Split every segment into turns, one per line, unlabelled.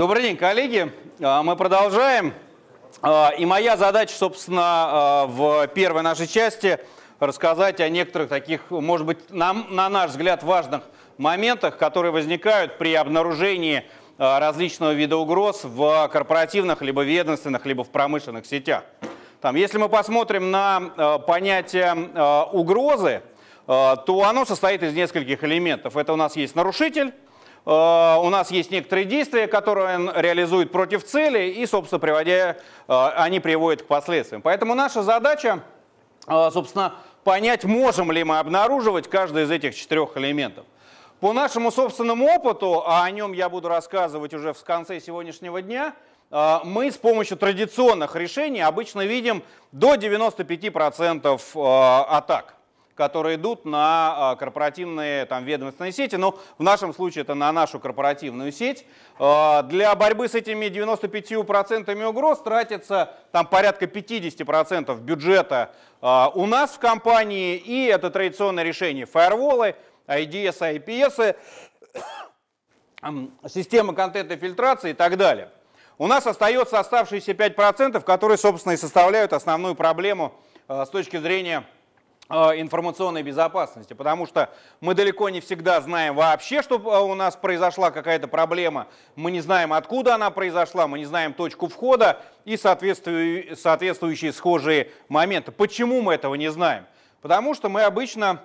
Добрый день, коллеги. А, мы продолжаем. А, и моя задача, собственно, а, в первой нашей части рассказать о некоторых таких, может быть, нам на наш взгляд, важных моментах, которые возникают при обнаружении различного вида угроз в корпоративных, либо ведомственных, либо в промышленных сетях. Там, если мы посмотрим на понятие угрозы, то оно состоит из нескольких элементов. Это у нас есть нарушитель, Э, у нас есть некоторые действия, которые он реализует против цели, и, собственно, приводя, э, они приводят к последствиям. Поэтому наша задача, э, собственно, понять, можем ли мы обнаруживать каждый из этих четырех элементов. По нашему собственному опыту, а о нем я буду рассказывать уже в конце сегодняшнего дня, мы с помощью традиционных решений обычно видим до 95% атак которые идут на а, корпоративные там, ведомственные сети, ну, в нашем случае это на нашу корпоративную сеть. А, для борьбы с этими 95% угроз тратится там порядка 50% бюджета а, у нас в компании, и это традиционное решение фаерволы, IDS, IPS, системы контента фильтрации и так далее. У нас остается оставшиеся 5%, которые, собственно, и составляют основную проблему с точки зрения Э, информационной безопасности, потому что мы далеко не всегда знаем вообще, что э, у нас произошла какая-то проблема, мы не знаем, откуда она произошла, мы не знаем точку входа и соответствующие схожие моменты. Почему мы этого не знаем? Потому что мы обычно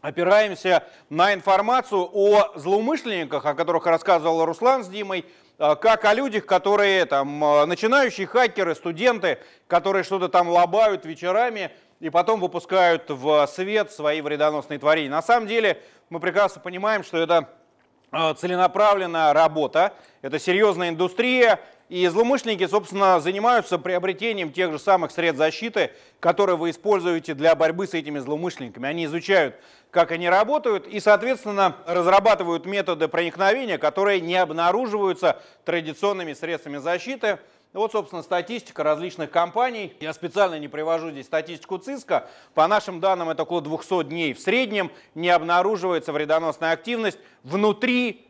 опираемся на информацию о злоумышленниках, о которых рассказывал Руслан с Димой, э, как о людях, которые там начинающие хакеры, студенты, которые что-то там лобают вечерами – и потом выпускают в свет свои вредоносные творения. На самом деле мы прекрасно понимаем, что это э, целенаправленная работа, это серьезная индустрия, и злоумышленники, собственно, занимаются приобретением тех же самых средств защиты, которые вы используете для борьбы с этими злоумышленниками. Они изучают, как они работают, и, соответственно, разрабатывают методы проникновения, которые не обнаруживаются традиционными средствами защиты. Ну вот, собственно, статистика различных компаний. Я специально не привожу здесь статистику ЦИСКа. По нашим данным, это около 200 дней в среднем не обнаруживается вредоносная активность внутри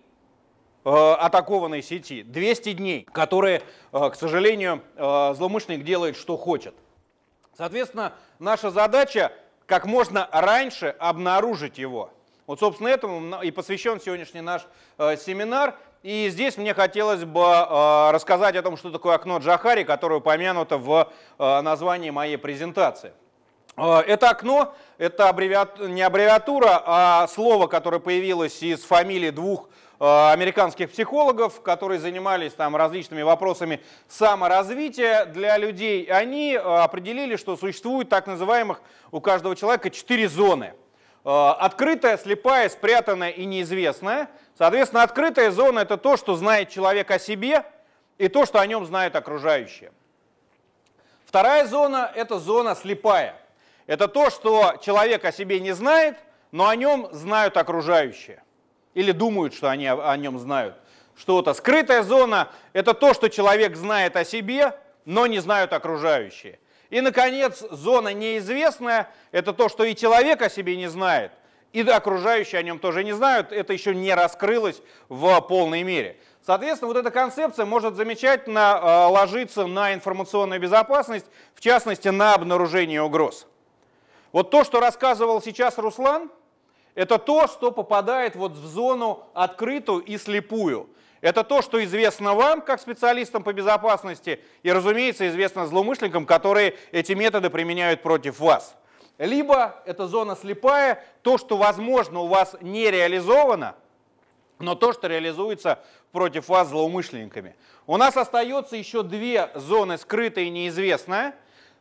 э, атакованной сети. 200 дней, которые, э, к сожалению, э, злоумышленник делает, что хочет. Соответственно, наша задача как можно раньше обнаружить его. Вот, собственно, этому и посвящен сегодняшний наш семинар. И здесь мне хотелось бы э, рассказать о том, что такое окно Джахари, которое упомянуто в э, названии моей презентации. Э, это окно, это аббревиатура, не аббревиатура, а слово, которое появилось из фамилии двух э, американских психологов, которые занимались там различными вопросами саморазвития для людей. Они э, определили, что существует так называемых у каждого человека четыре зоны. Открытая, слепая, спрятанная и неизвестная – Соответственно, открытая зона – это то, что знает человек о себе и то, что о нем знают окружающие. Вторая зона – это зона слепая. Это то, что человек о себе не знает, но о нем знают окружающие. Или думают, что они о нем знают что-то. Скрытая зона – это то, что человек знает о себе, но не знают окружающие. И, наконец, зона неизвестная – это то, что и человек о себе не знает, и окружающие о нем тоже не знают, это еще не раскрылось в полной мере. Соответственно, вот эта концепция может замечательно э, ложиться на информационную безопасность, в частности, на обнаружение угроз. Вот то, что рассказывал сейчас Руслан, это то, что попадает вот в зону открытую и слепую. Это то, что известно вам, как специалистам по безопасности, и, разумеется, известно злоумышленникам, которые эти методы применяют против вас. Либо это зона слепая, то, что возможно у вас не реализовано, но то, что реализуется против вас злоумышленниками. У нас остается еще две зоны, скрытые и неизвестные,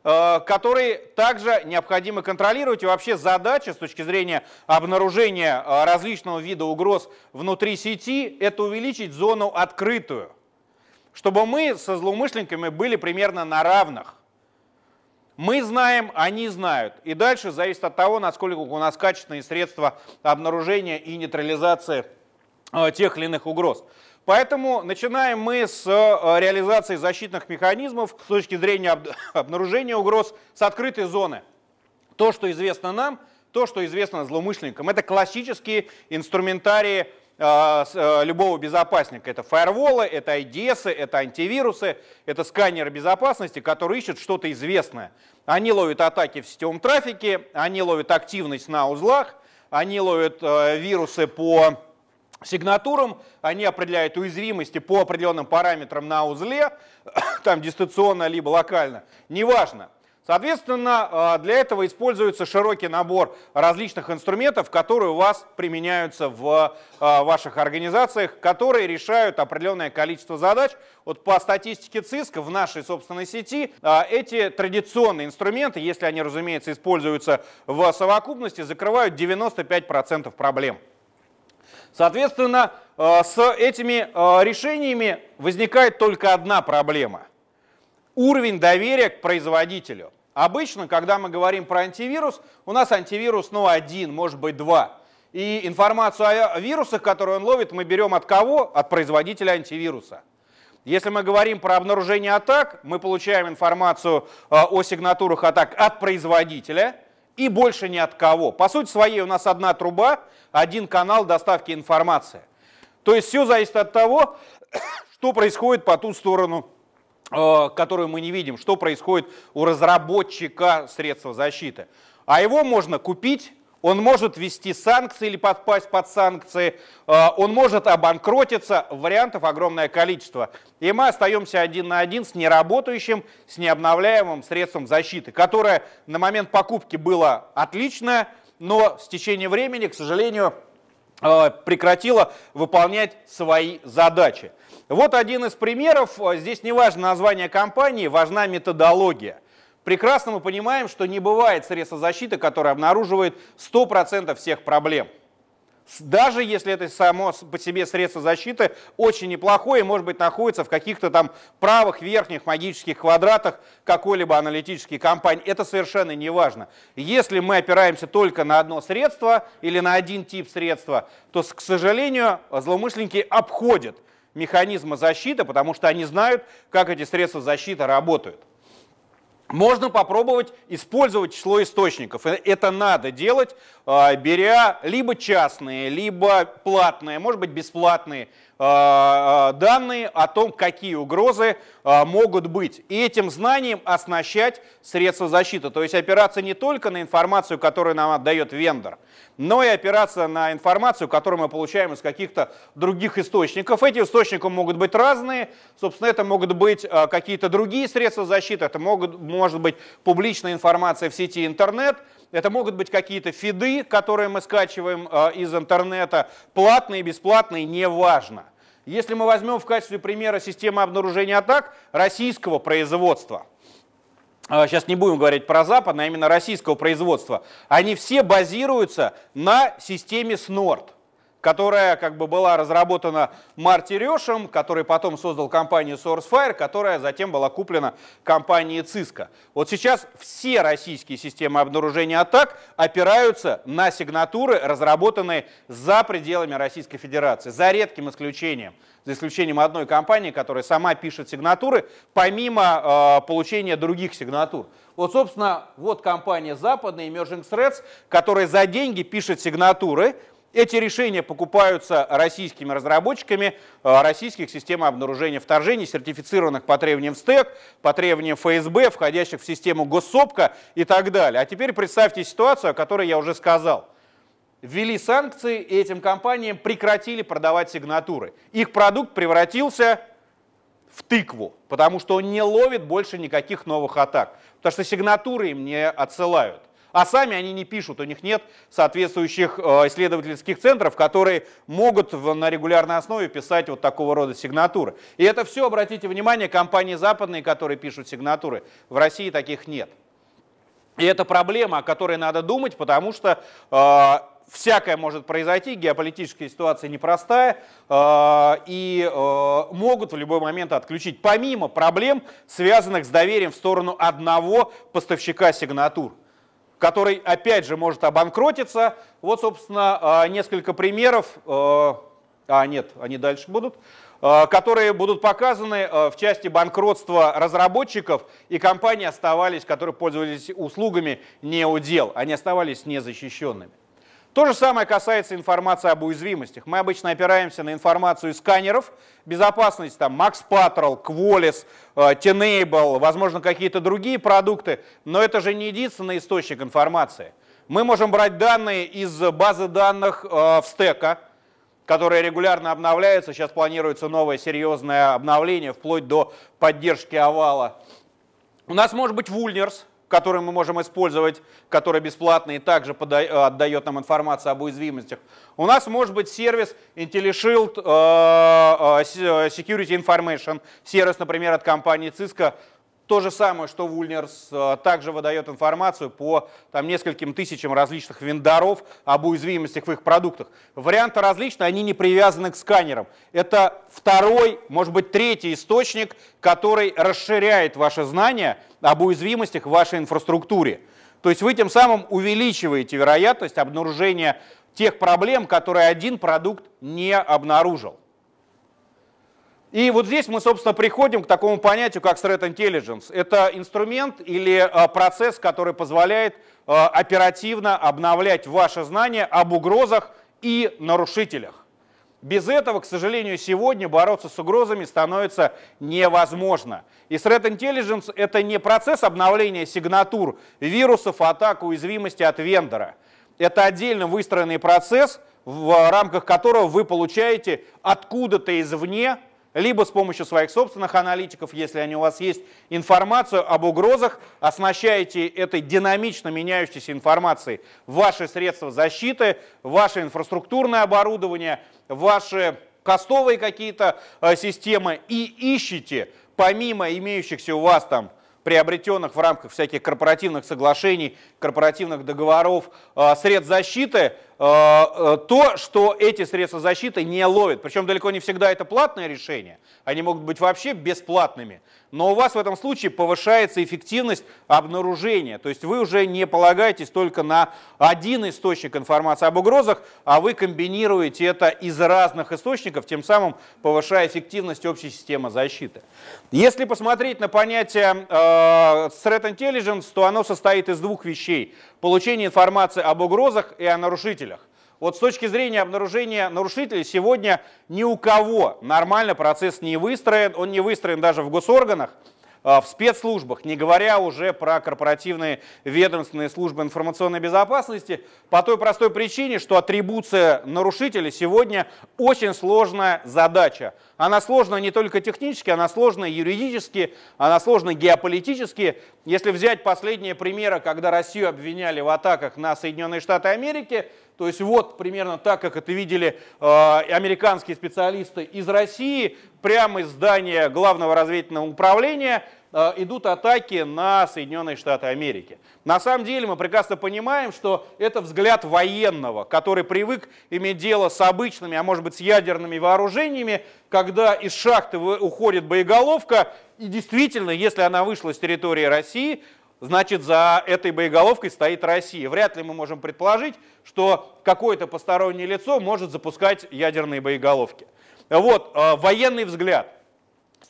э, которые также необходимо контролировать. И вообще задача с точки зрения обнаружения э, различного вида угроз внутри сети – это увеличить зону открытую, чтобы мы со злоумышленниками были примерно на равных. Мы знаем, они знают. И дальше зависит от того, насколько у нас качественные средства обнаружения и нейтрализации э, тех или иных угроз. Поэтому начинаем мы с э, реализации защитных механизмов с точки зрения обнаружения угроз с открытой зоны. То, что известно нам, то, что известно злоумышленникам, это классические инструментарии Э, э, любого безопасника. Это фаерволы, это IDS, это антивирусы, это сканеры безопасности, которые ищут что-то известное. Они ловят атаки в сетевом трафике, они ловят активность на узлах, они ловят э, вирусы по сигнатурам, они определяют уязвимости по определенным параметрам на узле, там дистанционно либо локально, неважно. Соответственно, а, для этого используется широкий набор различных инструментов, которые у вас применяются в а, ваших организациях, которые решают определенное количество задач. Вот по статистике ЦИСК в нашей собственной сети а, эти традиционные инструменты, если они, разумеется, используются в совокупности, закрывают 95% проблем. Соответственно, с этими решениями возникает только одна проблема – уровень доверия к производителю. Обычно, когда мы говорим про антивирус, у нас антивирус ну, один, может быть два. И информацию о вирусах, которые он ловит, мы берем от кого? От производителя антивируса. Если мы говорим про обнаружение атак, мы получаем информацию э, о сигнатурах атак от производителя и больше ни от кого. По сути своей у нас одна труба, один канал доставки информации. То есть все зависит от того, что происходит по ту сторону Э, которую мы не видим, что происходит у разработчика средства защиты. А его можно купить, он может ввести санкции или подпасть под санкции, э, он может обанкротиться, вариантов огромное количество. И мы остаемся один на один с неработающим, с необновляемым средством защиты, которое на момент покупки было отличное, но с течением времени, к сожалению, Э, прекратила выполнять свои задачи. Вот один из примеров. Э, здесь не важно название компании, важна методология. Прекрасно мы понимаем, что не бывает средства защиты, которое обнаруживает 100% всех проблем – даже если это само по себе средство защиты очень неплохое может быть, находится в каких-то там правых верхних магических квадратах какой-либо аналитической компании, это совершенно не важно. Если мы опираемся только на одно средство или на один тип средства, то, к сожалению, злоумышленники обходят механизмы защиты, потому что они знают, как эти средства защиты работают. Можно попробовать использовать число источников. Э, это надо делать, а, беря либо частные, либо платные, может быть, бесплатные Э, э, данные о том, какие угрозы э, могут быть. И этим знанием оснащать средства защиты. То есть опираться не только на информацию, которую нам отдает вендор, но и опираться на информацию, которую мы получаем из каких-то других источников. Эти источники могут быть разные. Собственно, это могут быть какие-то другие средства защиты, это могут, может быть публичная информация в сети интернет – это могут быть какие-то фиды, которые мы скачиваем э, из интернета, платные, бесплатные, неважно. Если мы возьмем в качестве примера системы обнаружения атак российского производства, э, сейчас не будем говорить про западное, а именно российского производства, они все базируются на системе СНОРД которая как бы была разработана Марти Решем, который потом создал компанию SourceFire, которая затем была куплена компанией Cisco. Вот сейчас все российские системы обнаружения атак опираются на сигнатуры, разработанные за пределами Российской Федерации, за редким исключением, за исключением одной компании, которая сама пишет сигнатуры, помимо э, получения других сигнатур. Вот, собственно, вот компания западная Emerging Threats, которая за деньги пишет сигнатуры, эти решения покупаются российскими разработчиками э, российских систем обнаружения вторжений, сертифицированных по требованиям СТЭК, по требованиям ФСБ, входящих в систему госсопка и так далее. А теперь представьте ситуацию, о которой я уже сказал. Ввели санкции, и этим компаниям прекратили продавать сигнатуры. Их продукт превратился в тыкву, потому что он не ловит больше никаких новых атак, потому что сигнатуры им не отсылают. А сами они не пишут, у них нет соответствующих э, исследовательских центров, которые могут на регулярной основе писать вот такого рода сигнатуры. И это все, обратите внимание, компании западные, которые пишут сигнатуры, в России таких нет. И это проблема, о которой надо думать, потому что э, всякое может произойти, геополитическая ситуация непростая, э, и э, могут в любой момент отключить, помимо проблем, связанных с доверием в сторону одного поставщика сигнатур который опять же может обанкротиться. Вот, собственно, а, несколько примеров, а, а нет, они дальше будут, а, которые будут показаны в части банкротства разработчиков, и компании оставались, которые пользовались услугами неудел, они оставались незащищенными. То же самое касается информации об уязвимостях. Мы обычно опираемся на информацию из сканеров безопасности, там Max Patrol, Qualys, э, Tenable, возможно, какие-то другие продукты, но это же не единственный источник информации. Мы можем брать данные из базы данных э, в стека, которые регулярно обновляются. Сейчас планируется новое серьезное обновление, вплоть до поддержки овала. У нас может быть Вульнерс, который мы можем использовать, который бесплатный и также э, отдает нам информацию об уязвимостях. У нас может быть сервис IntelliShield э, э, Security Information, сервис, например, от компании Cisco, то же самое, что Вульнерс э, также выдает информацию по там, нескольким тысячам различных вендоров об уязвимостях в их продуктах. Варианты различные, они не привязаны к сканерам. Это второй, может быть, третий источник, который расширяет ваши знания об уязвимостях в вашей инфраструктуре. То есть вы тем самым увеличиваете вероятность обнаружения тех проблем, которые один продукт не обнаружил. И вот здесь мы, собственно, приходим к такому понятию, как threat intelligence. Это инструмент или а, процесс, который позволяет а, оперативно обновлять ваши знания об угрозах и нарушителях. Без этого, к сожалению, сегодня бороться с угрозами становится невозможно. И Threat Intelligence — это не процесс обновления сигнатур вирусов, атак, уязвимости от вендора. Это отдельно выстроенный процесс, в а, рамках которого вы получаете откуда-то извне либо с помощью своих собственных аналитиков, если они у вас есть, информацию об угрозах, оснащаете этой динамично меняющейся информацией ваши средства защиты, ваше инфраструктурное оборудование, ваши костовые какие-то э, системы и ищите помимо имеющихся у вас там приобретенных в рамках всяких корпоративных соглашений, корпоративных договоров, э, средств защиты, Э, э, то, что эти средства защиты не ловят. Причем далеко не всегда это платное решение. Они могут быть вообще бесплатными. Но у вас в этом случае повышается эффективность обнаружения. То есть вы уже не полагаетесь только на один источник информации об угрозах, а вы комбинируете это из разных источников, тем самым повышая эффективность общей системы защиты. Если посмотреть на понятие э, threat intelligence, то оно состоит из двух вещей. Получение информации об угрозах и о нарушителях. Вот с точки зрения обнаружения нарушителей сегодня ни у кого нормально процесс не выстроен, он не выстроен даже в госорганах, а в спецслужбах, не говоря уже про корпоративные ведомственные службы информационной безопасности, по той простой причине, что атрибуция нарушителя сегодня очень сложная задача. Она сложна не только технически, она сложна юридически, она сложна геополитически. Если взять последние примеры, когда Россию обвиняли в атаках на Соединенные Штаты Америки, то есть вот примерно так, как это видели э, американские специалисты из России, прямо из здания главного разведывательного управления – Э, идут атаки на Соединенные Штаты Америки. На самом деле мы прекрасно понимаем, что это взгляд военного, который привык иметь дело с обычными, а может быть с ядерными вооружениями, когда из шахты уходит боеголовка, и действительно, если она вышла с территории России, значит за этой боеголовкой стоит Россия. Вряд ли мы можем предположить, что какое-то постороннее лицо может запускать ядерные боеголовки. Вот, э, военный взгляд –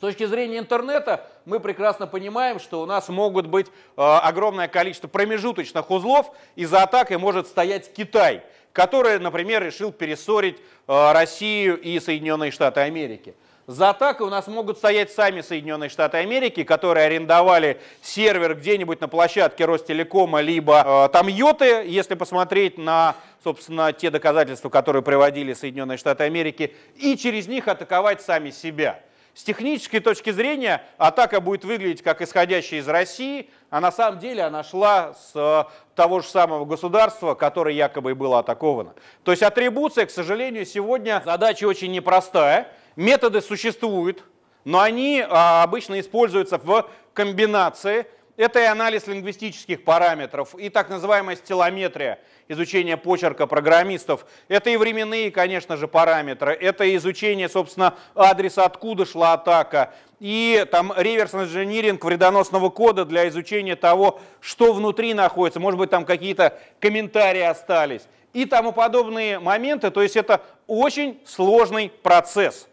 с точки зрения интернета мы прекрасно понимаем, что у нас могут быть э, огромное количество промежуточных узлов, и за атакой может стоять Китай, который, например, решил перессорить э, Россию и Соединенные Штаты Америки. За атакой у нас могут стоять сами Соединенные Штаты Америки, которые арендовали сервер где-нибудь на площадке Ростелекома, либо э, там Йоты, если посмотреть на, собственно, те доказательства, которые приводили Соединенные Штаты Америки, и через них атаковать сами себя. С технической точки зрения атака будет выглядеть как исходящая из России, а на самом деле она шла с э, того же самого государства, которое якобы и было атаковано. То есть атрибуция, к сожалению, сегодня задача очень непростая. Методы существуют, но они а, обычно используются в комбинации – это и анализ лингвистических параметров, и так называемая стилометрия, изучение почерка программистов. Это и временные, конечно же, параметры. Это изучение, собственно, адреса, откуда шла атака. И там реверс-инжиниринг вредоносного кода для изучения того, что внутри находится. Может быть, там какие-то комментарии остались. И тому подобные моменты. То есть это очень сложный процесс.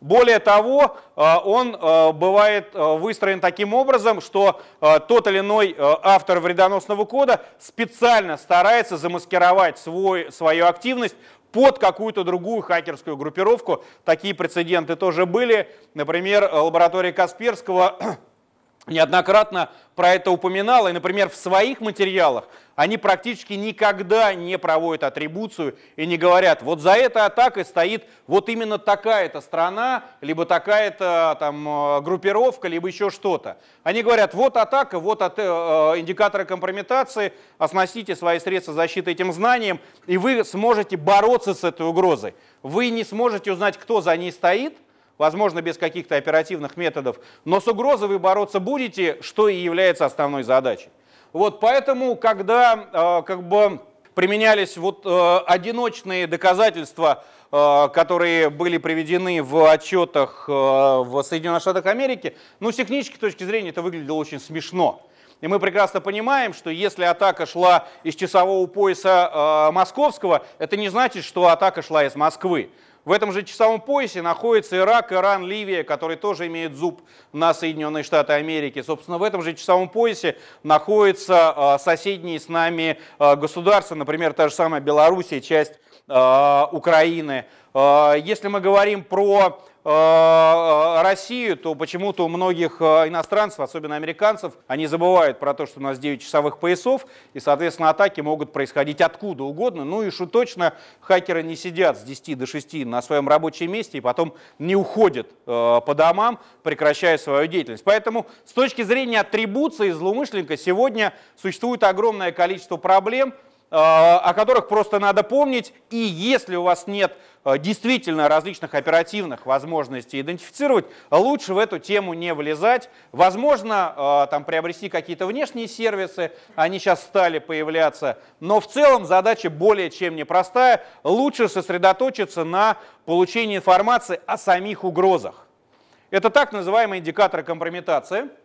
Более того, э, он э, бывает э, выстроен таким образом, что тот или иной автор вредоносного кода специально старается замаскировать свой, свою активность под какую-то другую хакерскую группировку. Такие прецеденты тоже были. Например, лаборатория Касперского неоднократно про это упоминал, И, например, в своих материалах они практически никогда не проводят атрибуцию и не говорят, вот за этой атакой стоит вот именно такая-то страна, либо такая-то там э, группировка, либо еще что-то. Они говорят, вот атака, вот от, э, индикаторы компрометации, оснастите свои средства защиты этим знанием, и вы сможете бороться с этой угрозой. Вы не сможете узнать, кто за ней стоит – возможно, без каких-то оперативных методов, но с угрозой вы бороться будете, что и является основной задачей. Вот поэтому, когда э, как бы применялись вот э, одиночные доказательства, э, которые были приведены в отчетах э, в Соединенных Штатах Америки, ну, с технической точки зрения это выглядело очень смешно. И мы прекрасно понимаем, что если атака шла из часового пояса э, московского, это не значит, что атака шла из Москвы. В этом же часовом поясе находится Ирак, Иран, Ливия, которые тоже имеют зуб на Соединенные Штаты Америки. Собственно, в этом же часовом поясе находятся а, соседние с нами а, государства, например, та же самая Белоруссия, часть а, Украины. Если мы говорим про Э, э, Россию, то почему-то у многих э, иностранцев, особенно американцев, они забывают про то, что у нас 9 часовых поясов, и, соответственно, атаки могут происходить откуда угодно. Ну и что точно, хакеры не сидят с 10 до 6 на своем рабочем месте и потом не уходят по домам, прекращая свою деятельность. Поэтому с точки зрения атрибуции злоумышленника сегодня существует огромное количество проблем, а, о которых просто надо помнить. И если у вас нет а, действительно различных оперативных возможностей идентифицировать, лучше в эту тему не влезать. Возможно, а, там приобрести какие-то внешние сервисы, они сейчас стали появляться, но в целом задача более чем непростая. Лучше сосредоточиться на получении информации о самих угрозах. Это так называемые индикаторы компрометации –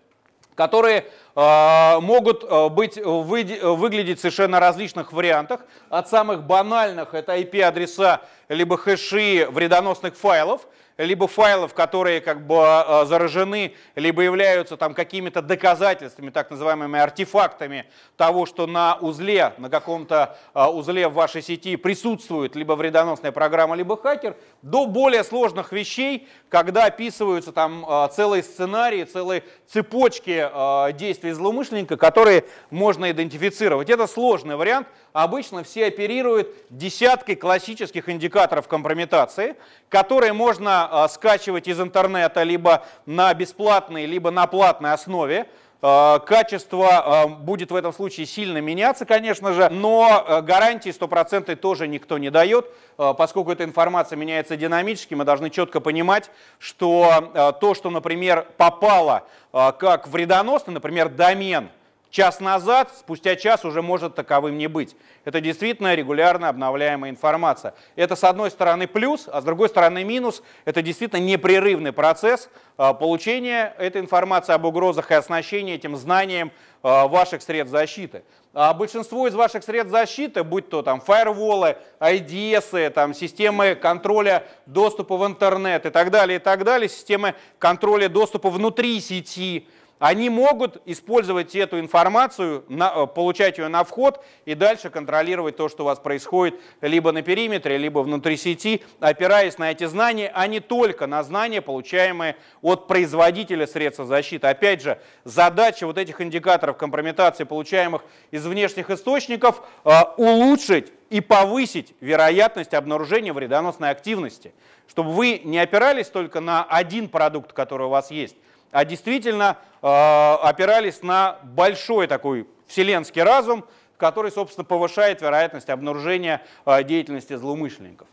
которые э, могут э, быть, э, вы, э, выглядеть совершенно различных вариантах. От самых банальных это IP-адреса либо хэши вредоносных файлов – либо файлов, которые как бы а, а, заражены, либо являются там какими-то доказательствами, так называемыми артефактами того, что на узле, на каком-то а, узле в вашей сети присутствует либо вредоносная программа, либо хакер, до более сложных вещей, когда описываются там целые сценарии, целые цепочки действий злоумышленника, которые можно идентифицировать. Это сложный вариант. Обычно все оперируют десяткой классических индикаторов компрометации, которые можно а, скачивать из интернета либо на бесплатной, либо на платной основе. А, качество а, будет в этом случае сильно меняться, конечно же, но гарантии стопроцентной тоже никто не дает, поскольку эта информация меняется динамически, мы должны четко понимать, что то, что, например, попало как вредоносный, например, домен – час назад, спустя час уже может таковым не быть. Это действительно регулярно обновляемая информация. Это с одной стороны плюс, а с другой стороны минус. Это действительно непрерывный процесс а, получения этой информации об угрозах и оснащения этим знанием а, ваших средств защиты. А большинство из ваших средств защиты, будь то там фаерволы, IDS, там, системы контроля доступа в интернет и так далее, и так далее, системы контроля доступа внутри сети, они могут использовать эту информацию, э, получать ее на вход и дальше контролировать то, что у вас происходит либо на периметре, либо внутри сети, опираясь на эти знания, а не только на знания, получаемые от производителя средств защиты. Опять же, задача вот этих индикаторов компрометации, получаемых из внешних источников, э, улучшить и повысить вероятность обнаружения вредоносной активности, чтобы вы не опирались только на один продукт, который у вас есть, а действительно э, опирались на большой такой вселенский разум, который, собственно, повышает вероятность обнаружения э, деятельности злоумышленников.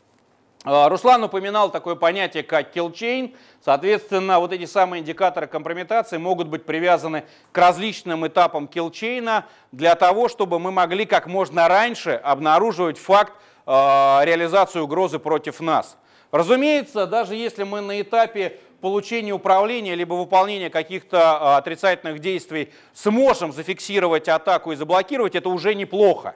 Э, Руслан упоминал такое понятие, как kill chain. Соответственно, вот эти самые индикаторы компрометации могут быть привязаны к различным этапам kill chain для того, чтобы мы могли как можно раньше обнаруживать факт реализации угрозы против нас. Разумеется, даже если мы на этапе получения управления либо выполнения каких-то а, отрицательных действий сможем зафиксировать атаку и заблокировать, это уже неплохо.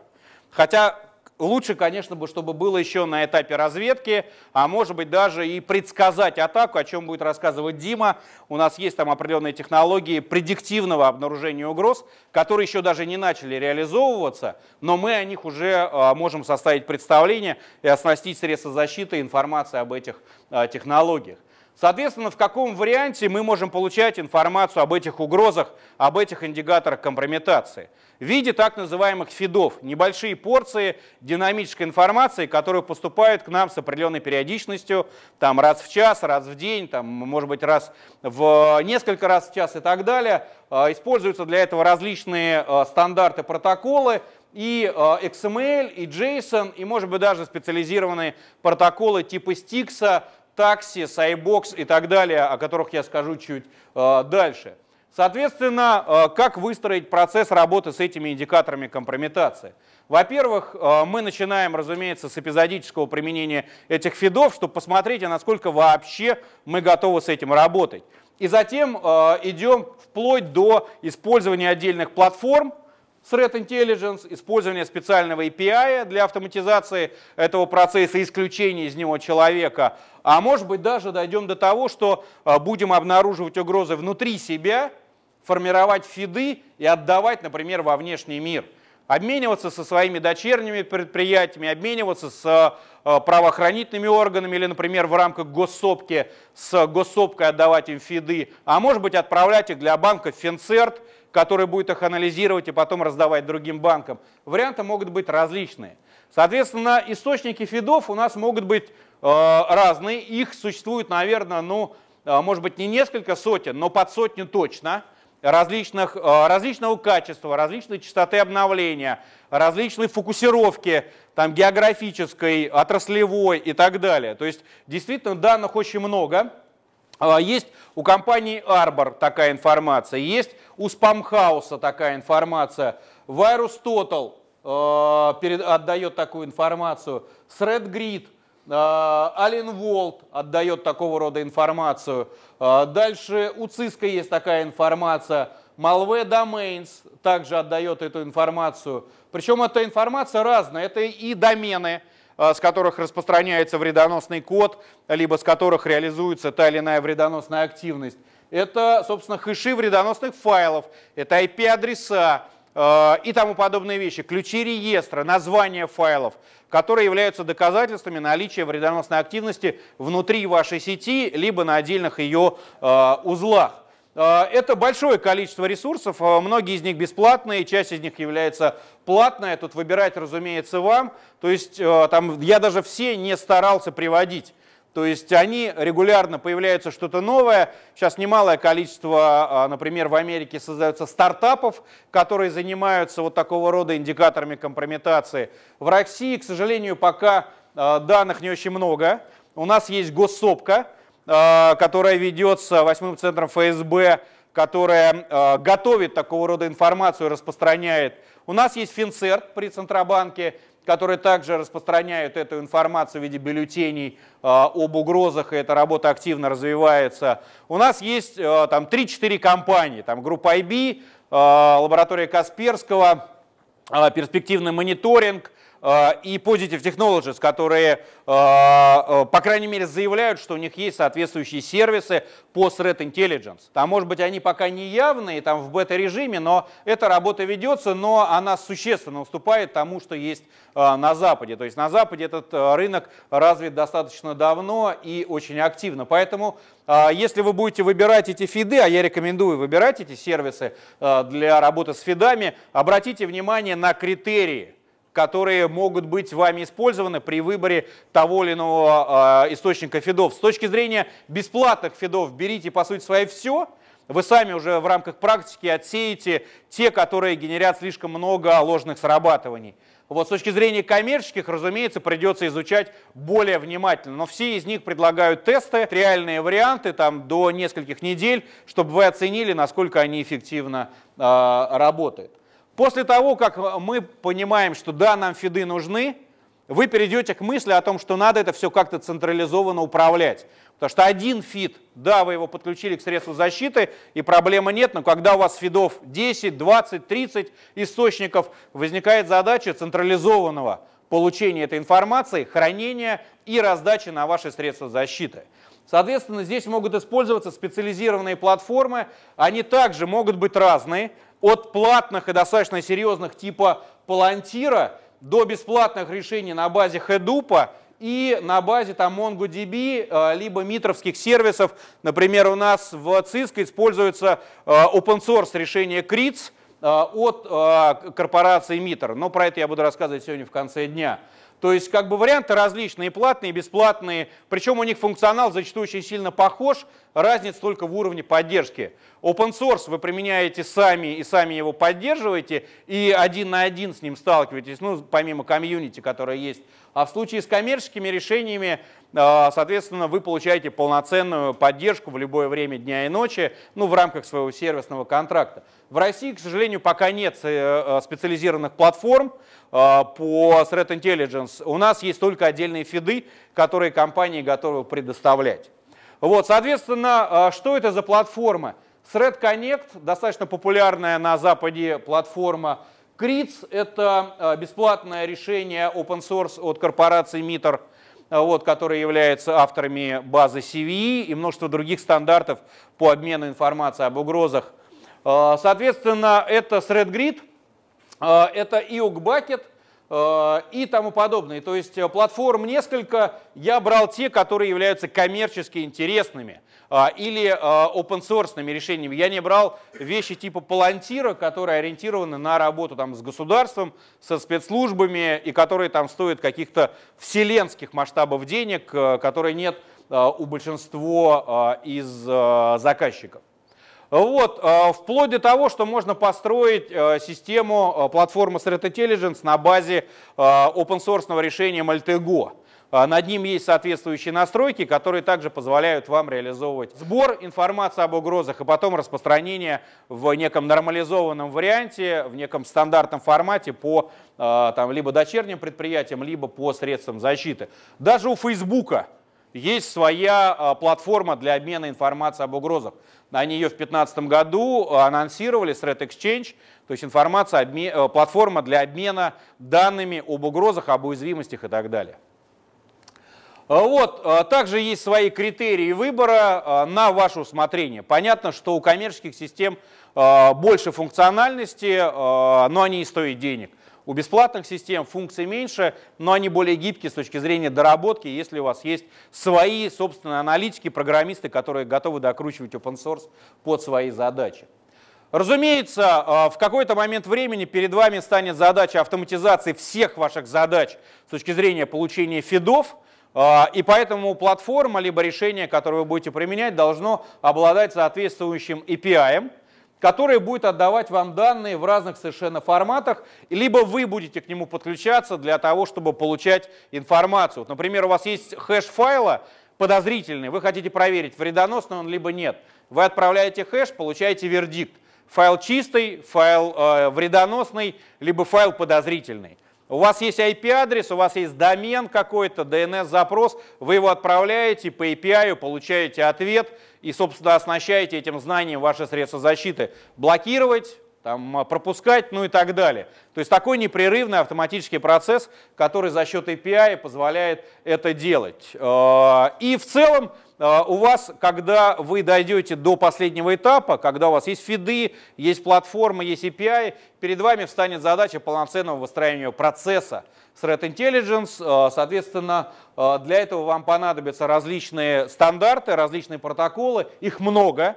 Хотя лучше, конечно, бы, чтобы было еще на этапе разведки, а может быть даже и предсказать атаку, о чем будет рассказывать Дима. У нас есть там определенные технологии предиктивного обнаружения угроз, которые еще даже не начали реализовываться, но мы о них уже а, можем составить представление и оснастить средства защиты информацией об этих а, технологиях. Соответственно, в каком варианте мы можем получать информацию об этих угрозах, об этих индикаторах компрометации? В виде так называемых фидов, небольшие порции динамической информации, которые поступают к нам с определенной периодичностью, там раз в час, раз в день, там, может быть, раз в несколько раз в час и так далее. А, используются для этого различные а, стандарты, протоколы, и а, XML, и JSON, и, может быть, даже специализированные протоколы типа Stix, такси, сайбокс и так далее, о которых я скажу чуть э, дальше. Соответственно, э, как выстроить процесс работы с этими индикаторами компрометации? Во-первых, э, мы начинаем, разумеется, с эпизодического применения этих фидов, чтобы посмотреть, а насколько вообще мы готовы с этим работать. И затем идем вплоть до использования отдельных платформ, Threat Intelligence, использование специального API для автоматизации этого процесса, исключения из него человека. А может быть даже дойдем до того, что а, будем обнаруживать угрозы внутри себя, формировать фиды и отдавать, например, во внешний мир. Обмениваться со своими дочерними предприятиями, обмениваться с а, правоохранительными органами или, например, в рамках госсопки с госсопкой отдавать им фиды, а может быть отправлять их для банка в Финцерт – который будет их анализировать и потом раздавать другим банкам. Варианты могут быть различные. Соответственно, источники фидов у нас могут быть э, разные. Их существует, наверное, ну, э, может быть, не несколько сотен, но под сотню точно различных, э, различного качества, различной частоты обновления, различной фокусировки, там, географической, отраслевой и так далее. То есть действительно данных очень много. А, есть у компании Arbor такая информация, есть у Спамхауса такая информация, Virus Total э, перед, отдает такую информацию, Thread Grid, э, Allen Volt отдает такого рода информацию. Э, дальше у Cisco есть такая информация, Malware Domains также отдает эту информацию. Причем эта информация разная, это и домены, Э, с которых распространяется вредоносный код, либо с которых реализуется та или иная вредоносная активность. Это, собственно, хэши вредоносных файлов, это IP-адреса э, и тому подобные вещи, ключи реестра, названия файлов, которые являются доказательствами наличия вредоносной активности внутри вашей сети, либо на отдельных ее э, узлах. А, это большое количество ресурсов, а, многие из них бесплатные, часть из них является платная, тут выбирать, разумеется, вам. То есть а, там я даже все не старался приводить. То есть они регулярно появляются что-то новое. Сейчас немалое количество, например, в Америке создаются стартапов, которые занимаются вот такого рода индикаторами компрометации. В России, к сожалению, пока данных не очень много. У нас есть госсопка, Э, которая ведется восьмым центром ФСБ, которая э, готовит такого рода информацию, распространяет. У нас есть Финцерт при Центробанке, которые также распространяют эту информацию в виде бюллетеней э, об угрозах, и эта работа активно развивается. У нас есть там 3-4 компании, там группа IB, лаборатория Касперского, перспективный мониторинг, а, и Positive Technologies, которые, а, а, по крайней мере, заявляют, что у них есть соответствующие сервисы по Threat Intelligence. Там, может быть, они пока не явные, там в бета-режиме, но эта работа ведется, но она существенно уступает тому, что есть на Западе. То есть на Западе этот рынок развит достаточно давно и очень активно. Поэтому, если вы будете выбирать эти фиды, а я рекомендую выбирать эти сервисы для работы с фидами, обратите внимание на критерии которые могут быть вами использованы при выборе того или иного э, источника фидов. С точки зрения бесплатных фидов берите по сути свое все, вы сами уже в рамках практики отсеете те, которые генерят слишком много ложных срабатываний. Вот с точки зрения коммерческих, разумеется, придется изучать более внимательно. Но все из них предлагают тесты, реальные варианты там, до нескольких недель, чтобы вы оценили, насколько они эффективно э, работают. После того, как мы понимаем, что да, нам фиды нужны, вы перейдете к мысли о том, что надо это все как-то централизованно управлять. Потому что один фид, да, вы его подключили к средству защиты, и проблемы нет, но когда у вас фидов 10, 20, 30 источников, возникает задача централизованного получения этой информации, хранения и раздачи на ваши средства защиты. Соответственно, здесь могут использоваться специализированные платформы, они также могут быть разные – от платных и достаточно серьезных типа Палантира до бесплатных решений на базе Хедупа и на базе там MongoDB, э, либо митровских сервисов. Например, у нас в Cisco используется э, open source решение CRITS э, от корпорации Mitter. Но про это я буду рассказывать сегодня в конце дня. То есть как бы варианты различные, платные, бесплатные, причем у них функционал зачастую очень сильно похож, разница только в уровне поддержки. Open source вы применяете сами и сами его поддерживаете, и один на один с ним сталкиваетесь, ну, помимо комьюнити, которая есть. А в случае с коммерческими решениями, а, соответственно, вы получаете полноценную поддержку в любое время дня и ночи, ну, в рамках своего сервисного контракта. В России, к сожалению, пока нет э, э, специализированных платформ, Э, по Threat Intelligence. У нас есть только отдельные фиды, которые компании готовы предоставлять. Вот, соответственно, э, что это за платформа? Thread Connect, достаточно популярная на Западе платформа. Криц – это э, бесплатное решение open source от корпорации Mitter, вот, которые являются авторами базы CVE и множество других стандартов по обмену информацией об угрозах. Соответственно, это Grid. Э, это и Укбакет, э, и тому подобное. То есть э, платформ несколько, я брал те, которые являются коммерчески интересными или open source решениями. Я не брал вещи типа Палантира, которые ориентированы на работу там, с государством, со спецслужбами и которые там стоят каких-то вселенских масштабов денег, которые нет у большинства из заказчиков. Вот, а, вплоть до того, что можно построить а, систему а, платформы Threat Intelligence на базе open-source решения Maltego. Над ним есть соответствующие настройки, которые также позволяют вам реализовывать сбор информации об угрозах и потом распространение в неком нормализованном варианте, в неком стандартном формате по там, либо дочерним предприятиям, либо по средствам защиты. Даже у Фейсбука есть своя платформа для обмена информацией об угрозах. Они ее в 2015 году э, анонсировали с Red Exchange, то есть информация, обмен, э, платформа для обмена данными об угрозах, об уязвимостях и так далее. Э, вот, также есть свои критерии выбора на ваше усмотрение. Понятно, что у коммерческих систем больше функциональности, но они и стоят денег – у бесплатных систем функций меньше, но они более гибкие с точки зрения доработки, если у вас есть свои собственные аналитики, программисты, которые готовы докручивать open source под свои задачи. Разумеется, э, в какой-то момент времени перед вами станет задача автоматизации всех ваших задач с точки зрения получения фидов, э, и поэтому платформа либо решение, которое вы будете применять, должно обладать соответствующим API, который будет отдавать вам данные в разных совершенно форматах, либо вы будете к нему подключаться для того, чтобы получать информацию. Вот, например, у вас есть хэш файла подозрительный, вы хотите проверить, вредоносный он либо нет. Вы отправляете хэш, получаете вердикт. Файл чистый, файл э, вредоносный, либо файл подозрительный. У вас есть IP-адрес, у вас есть домен какой-то, DNS-запрос, вы его отправляете по API, получаете ответ, и, собственно, оснащаете этим знанием ваши средства защиты. Блокировать, там, а, пропускать, ну и так далее. То есть такой непрерывный автоматический процесс, который за счет API позволяет это делать. А, и в целом а, у вас, когда вы дойдете до последнего этапа, когда у вас есть фиды, есть платформа, есть API, перед вами встанет задача полноценного выстраивания процесса Threat Intelligence. А, соответственно, а, для этого вам понадобятся различные стандарты, различные протоколы. Их много.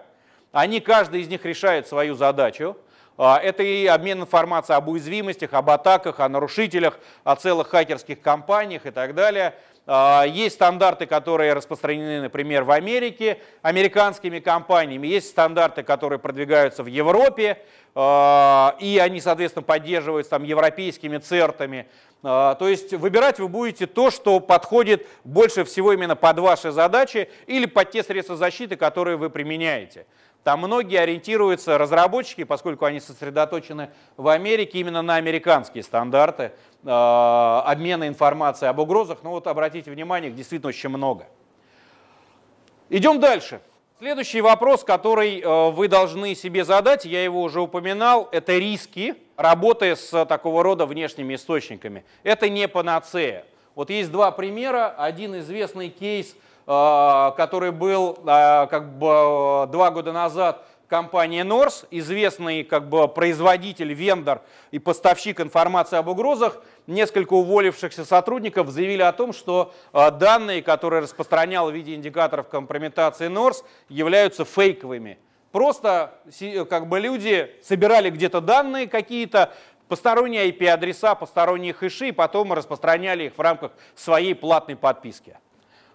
Они, каждый из них решает свою задачу. Это и обмен информацией об уязвимостях, об атаках, о нарушителях, о целых хакерских компаниях и так далее – а, есть стандарты, которые распространены, например, в Америке американскими компаниями, есть стандарты, которые продвигаются в Европе, а, и они, соответственно, поддерживаются там европейскими цертами. А, то есть выбирать вы будете то, что подходит больше всего именно под ваши задачи или под те средства защиты, которые вы применяете. Там многие ориентируются, разработчики, поскольку они сосредоточены в Америке, именно на американские стандарты э, обмена информацией об угрозах. Но вот обратите внимание, их действительно очень много. Идем дальше. Следующий вопрос, который э, вы должны себе задать, я его уже упоминал, это риски работы с э, такого рода внешними источниками. Это не панацея. Вот есть два примера. Один известный кейс – Э, который был э, как бы два года назад компании Норс, известный как бы производитель, вендор и поставщик информации об угрозах, несколько уволившихся сотрудников заявили о том, что э, данные, которые распространял в виде индикаторов компрометации Норс, являются фейковыми. Просто как бы люди собирали где-то данные какие-то, посторонние IP-адреса, посторонние хэши, и потом распространяли их в рамках своей платной подписки.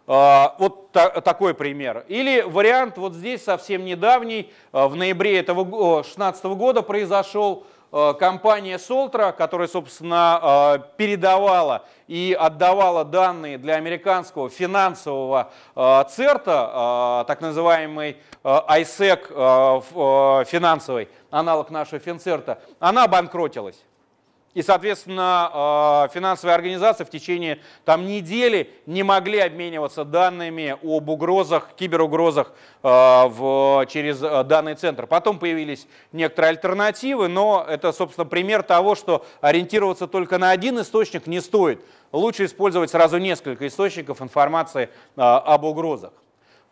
А, вот такой пример. Или вариант вот здесь совсем недавний, а, в ноябре этого 2016 года произошел а, компания Солтра, которая, собственно, передавала и отдавала данные для американского финансового церта, так называемый ISEC финансовый, аналог нашего финцерта, она обанкротилась. И, соответственно, э, финансовые организации в течение там, недели не могли обмениваться данными об угрозах, киберугрозах э, в, через э, данный центр. Потом появились некоторые альтернативы, но это, собственно, пример того, что ориентироваться только на один источник не стоит. Лучше использовать сразу несколько источников информации об угрозах.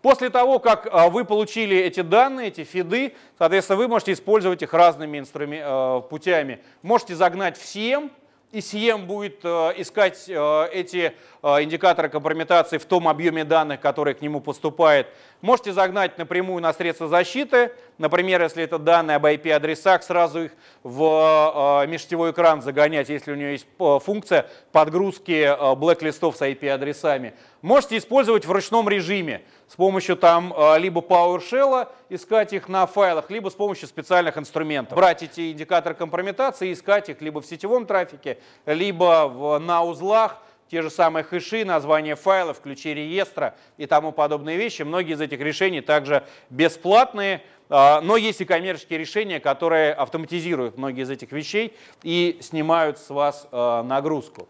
После того, как а, вы получили эти данные, эти фиды, соответственно, вы можете использовать их разными инструми- э, путями. Можете загнать в CM, и CM будет э, искать э, эти индикаторы компрометации в том объеме данных, который к нему поступает. Можете загнать напрямую на средства защиты, Например, если это данные об IP-адресах, сразу их в э, э, межсетевой экран загонять, если у нее есть э, функция подгрузки блэк-листов с IP-адресами. Можете использовать в ручном режиме с помощью там либо PowerShell, искать их на файлах, либо с помощью специальных инструментов. Брать эти индикаторы компрометации искать их либо в сетевом трафике, либо в, на узлах, те же самые хэши, название файлов, ключи реестра и тому подобные вещи. Многие из этих решений также бесплатные, а, но есть и коммерческие решения, которые автоматизируют многие из этих вещей и снимают с вас а, нагрузку.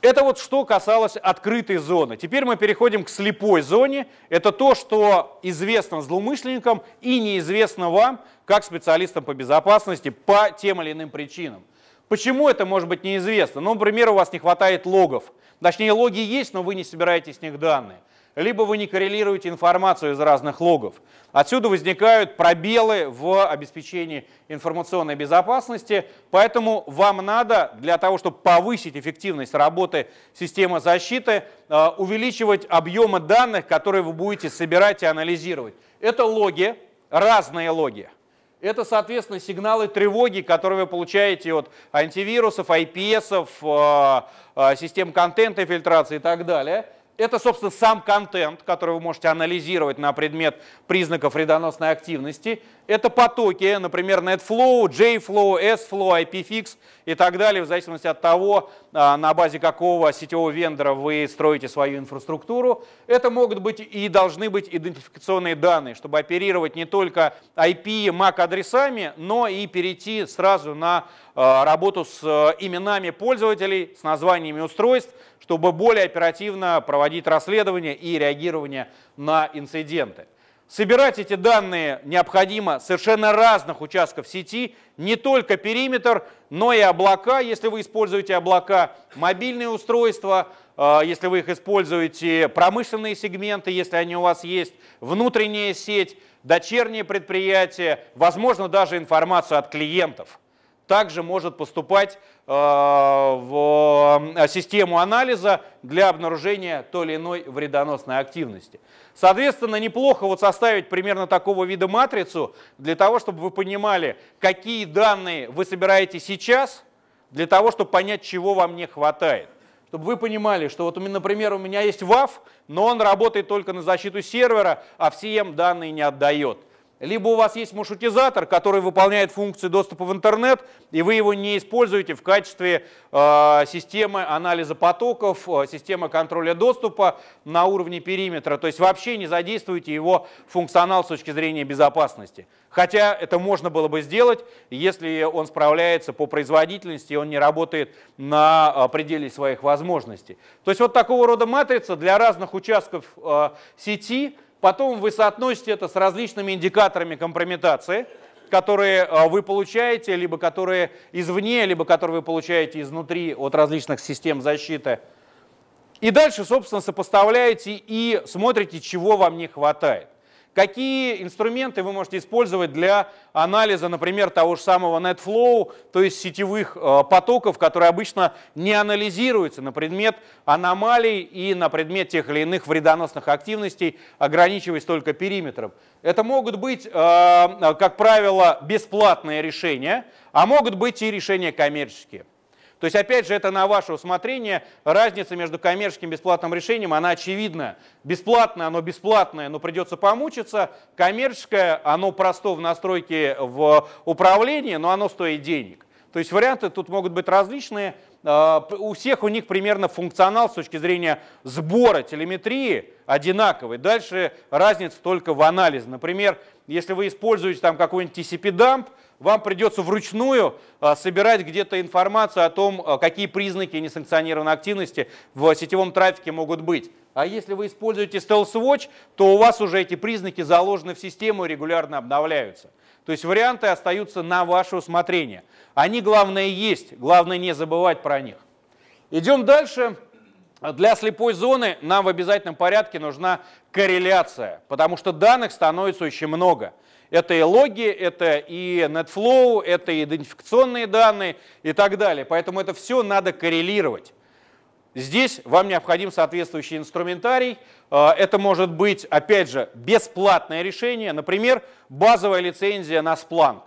Это вот что касалось открытой зоны. Теперь мы переходим к слепой зоне. Это то, что известно злоумышленникам и неизвестно вам, как специалистам по безопасности, по тем или иным причинам. Почему это может быть неизвестно? Ну, например, у вас не хватает логов. Точнее, логи есть, но вы не собираете с них данные. Либо вы не коррелируете информацию из разных логов. Отсюда возникают пробелы в обеспечении информационной безопасности, поэтому вам надо для того, чтобы повысить эффективность работы системы защиты, э, увеличивать объемы данных, которые вы будете собирать и анализировать. Это логи, разные логи. Это, соответственно, сигналы тревоги, которые вы получаете от антивирусов, IPS, а, а, систем контента фильтрации и так далее – это, собственно, сам контент, который вы можете анализировать на предмет признаков вредоносной активности. Это потоки, например, NetFlow, JFlow, SFlow, IPFix и так далее, в зависимости от того, а, на базе какого сетевого вендора вы строите свою инфраструктуру. Это могут быть и должны быть идентификационные данные, чтобы оперировать не только IP, и MAC-адресами, но и перейти сразу на Э, работу с э, именами пользователей, с названиями устройств, чтобы более оперативно проводить расследование и реагирование на инциденты. Собирать эти данные необходимо совершенно разных участков сети, не только периметр, но и облака, если вы используете облака, мобильные устройства, э, если вы их используете, промышленные сегменты, если они у вас есть, внутренняя сеть, дочерние предприятия, возможно, даже информацию от клиентов – также может поступать э, в э, систему анализа для обнаружения той или иной вредоносной активности. Соответственно, неплохо вот составить примерно такого вида матрицу для того, чтобы вы понимали, какие данные вы собираете сейчас, для того, чтобы понять, чего вам не хватает чтобы вы понимали, что вот, например, у меня есть WAF, но он работает только на защиту сервера, а всем данные не отдает либо у вас есть маршрутизатор, который выполняет функции доступа в интернет, и вы его не используете в качестве э, системы анализа потоков, э, системы контроля доступа на уровне периметра, то есть вообще не задействуете его функционал с точки зрения безопасности. Хотя это можно было бы сделать, если он справляется по производительности, и он не работает на э, пределе своих возможностей. То есть вот такого рода матрица для разных участков сети – Потом вы соотносите это с различными индикаторами компрометации, которые э, вы получаете, либо которые извне, либо которые вы получаете изнутри от различных систем защиты. И дальше, собственно, сопоставляете и смотрите, чего вам не хватает. Какие инструменты вы можете использовать для анализа, например, того же самого NetFlow, то есть сетевых э, потоков, которые обычно не анализируются на предмет аномалий и на предмет тех или иных вредоносных активностей, ограничиваясь только периметром? Это могут быть, э, э, как правило, бесплатные решения, а могут быть и решения коммерческие. То есть, опять же, это на ваше усмотрение. Разница между коммерческим и бесплатным решением, она очевидна. Бесплатное, оно бесплатное, но придется помучиться. Коммерческое, оно просто в настройке в управлении, но оно стоит денег. То есть варианты тут могут быть различные. А, у всех у них примерно функционал с точки зрения сбора телеметрии одинаковый. Дальше разница только в анализе. Например, если вы используете там какой-нибудь TCP-дамп, вам придется вручную а, собирать где-то информацию о том, а, какие признаки несанкционированной активности в сетевом трафике могут быть. А если вы используете Stealth Watch, то у вас уже эти признаки заложены в систему и регулярно обновляются. То есть варианты остаются на ваше усмотрение. Они, главное, есть, главное не забывать про них. Идем дальше. Для слепой зоны нам в обязательном порядке нужна корреляция, потому что данных становится очень много – это и логи, это и NetFlow, это и идентификационные данные и так далее. Поэтому это все надо коррелировать. Здесь вам необходим соответствующий инструментарий. А, это может быть, опять же, бесплатное решение. Например, базовая лицензия на Splunk.